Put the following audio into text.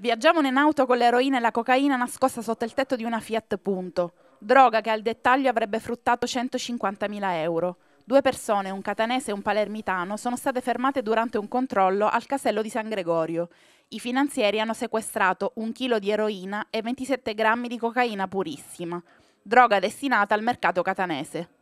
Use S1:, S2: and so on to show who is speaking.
S1: Viaggiavano in auto con l'eroina e la cocaina nascosta sotto il tetto di una Fiat Punto, droga che al dettaglio avrebbe fruttato 150.000 euro. Due persone, un catanese e un palermitano, sono state fermate durante un controllo al casello di San Gregorio. I finanzieri hanno sequestrato un chilo di eroina e 27 grammi di cocaina purissima, droga destinata al mercato catanese.